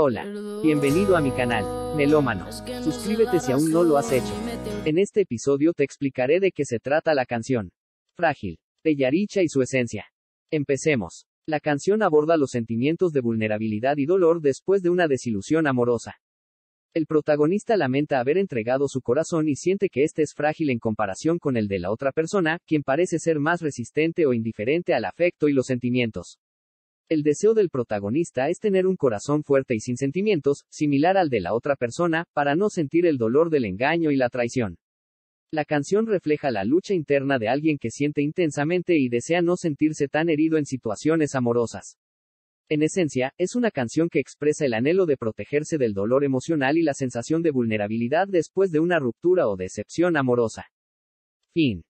Hola, bienvenido a mi canal, melómanos Suscríbete si aún no lo has hecho. En este episodio te explicaré de qué se trata la canción. Frágil, de Yaricha y su esencia. Empecemos. La canción aborda los sentimientos de vulnerabilidad y dolor después de una desilusión amorosa. El protagonista lamenta haber entregado su corazón y siente que este es frágil en comparación con el de la otra persona, quien parece ser más resistente o indiferente al afecto y los sentimientos. El deseo del protagonista es tener un corazón fuerte y sin sentimientos, similar al de la otra persona, para no sentir el dolor del engaño y la traición. La canción refleja la lucha interna de alguien que siente intensamente y desea no sentirse tan herido en situaciones amorosas. En esencia, es una canción que expresa el anhelo de protegerse del dolor emocional y la sensación de vulnerabilidad después de una ruptura o decepción amorosa. Fin.